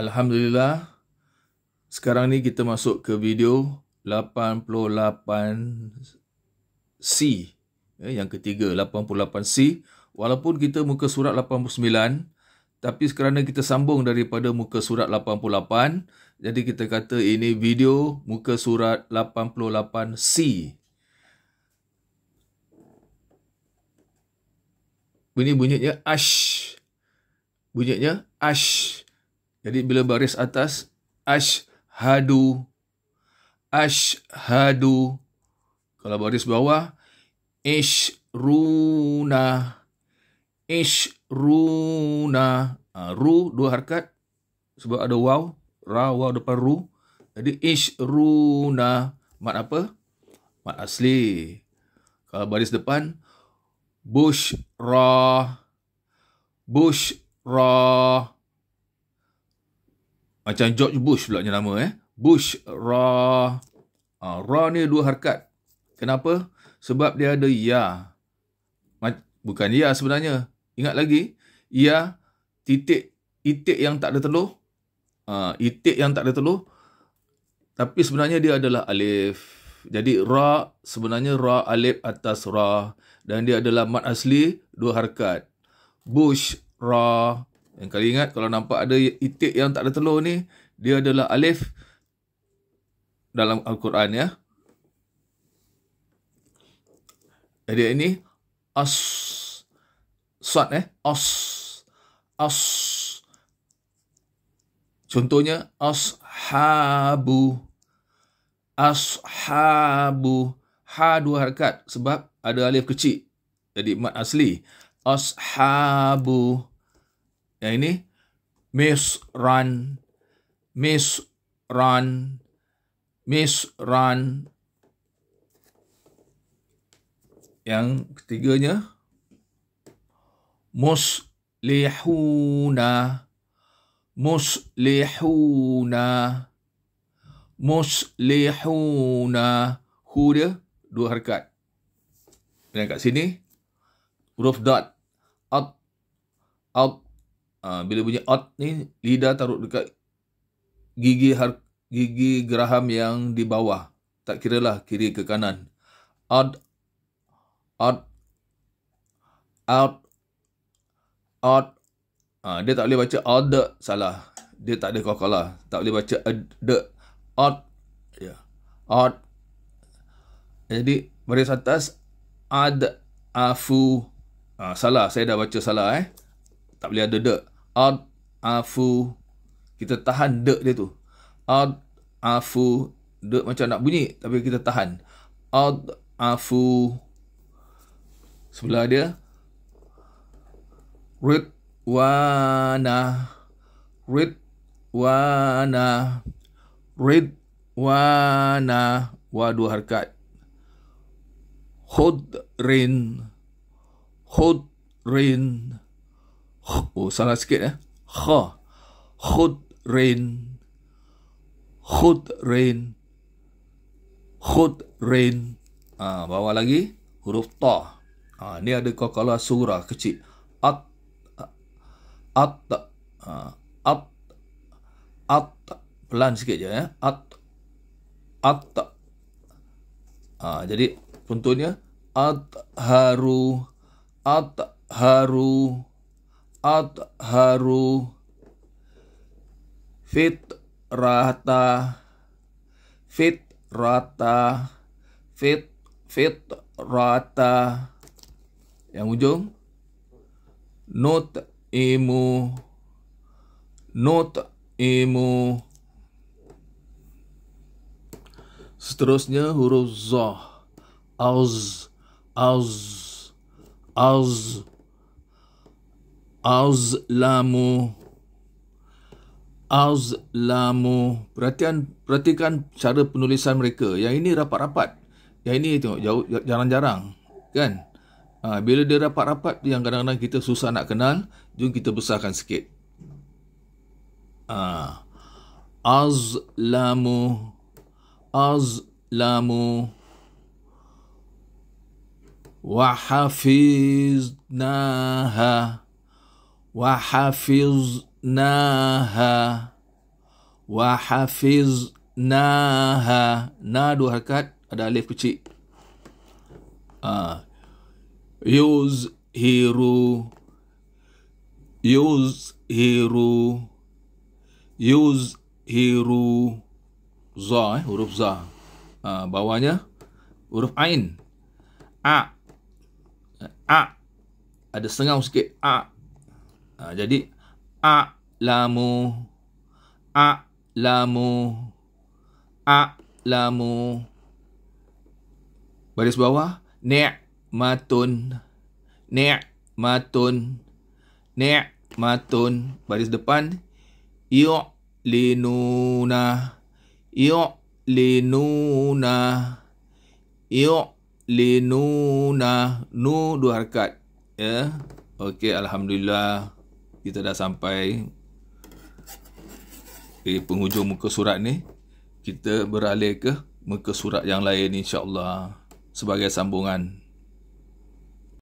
Alhamdulillah sekarang ni kita masuk ke video 88C ya, yang ketiga 88C walaupun kita muka surat 89 tapi kerana kita sambung daripada muka surat 88 jadi kita kata ini video muka surat 88C Bunyi bunyinya ash bunyinya ash jadi bila baris atas ash hadu ash hadu kalau baris bawah ish ishruna ishruna ha, ru dua harakat sebab ada waw ra waw depan ru jadi ish runa mat apa mat asli kalau baris depan bush bush bushra macam George Bush pula ni nama eh. Bush Ra. Ha, ra ni dua harkat. Kenapa? Sebab dia ada Ya. Bukan Ya sebenarnya. Ingat lagi. Ya titik. Itik yang tak ada telur. Ha, ah, itik yang tak ada telur. Tapi sebenarnya dia adalah Alif. Jadi Ra sebenarnya Ra Alif atas Ra. Dan dia adalah Mat Asli dua harkat. Bush Ra. Dan kali ingat kalau nampak ada itik yang tak ada telur ni, dia adalah alif dalam Al-Quran ya. Jadi ini as sad eh as as contohnya ashabu ashabu ha dua harkat sebab ada alif kecil jadi mat asli ashabu yang ini miss run miss run miss run yang ketiganya muslihuna muslihuna muslihuna hu dia dua harakat yang kat sini huruf dot at at Ha, bila bunyi out ni, lidah taruh dekat gigi har, gigi geraham yang di bawah. Tak kira lah kiri ke kanan. Out. Out. Out. Out. Ha, ah, dia tak boleh baca order salah. Dia tak ada kokola. Tak boleh baca the out. Ya. Yeah. Jadi, baris atas ad afu ha, salah. Saya dah baca salah eh. Tak boleh ada the ad afu kita tahan de dia tu ad afu de macam nak bunyi tapi kita tahan ad afu sebelah dia rit wana rit wana rit wana wa dua harakat hud rin hud Oh, salah sikit eh. Kha. Khud rain. Khud rain. Khud rain. Ha, bawah lagi. Huruf ta. Ha, ni ada kalau surah kecil. At. At. Ha, at. At. Pelan sikit je. Eh. At. At. Ha, jadi, contohnya. At. Haru. At. Haru. At. Haru adharu fitrata fitrata fit fitrata yang ujung not imu not imu seterusnya huruf zah az az az az lamu az lamu perhatian perhatikan cara penulisan mereka yang ini rapat-rapat yang ini tengok jauh jarang-jarang kan ha, bila dia rapat-rapat yang kadang-kadang kita susah nak kenal jom kita besarkan sikit ha, az lamu az lamu wa hafiznaha وحفظناها وحفظناها نا دو حركات ada alif kecil uh, use hero use hero use hero za eh, huruf za uh, bawahnya huruf ain a a ada sengau sikit a Ha, jadi a lamu a lamu a lamu baris bawah ni' matun ni' matun ni' matun baris depan yu linuna yu linuna yu linuna nu dua harakat ya okey alhamdulillah kita dah sampai di eh, penghujung muka surat ni kita beralih ke muka surat yang lain insya-Allah sebagai sambungan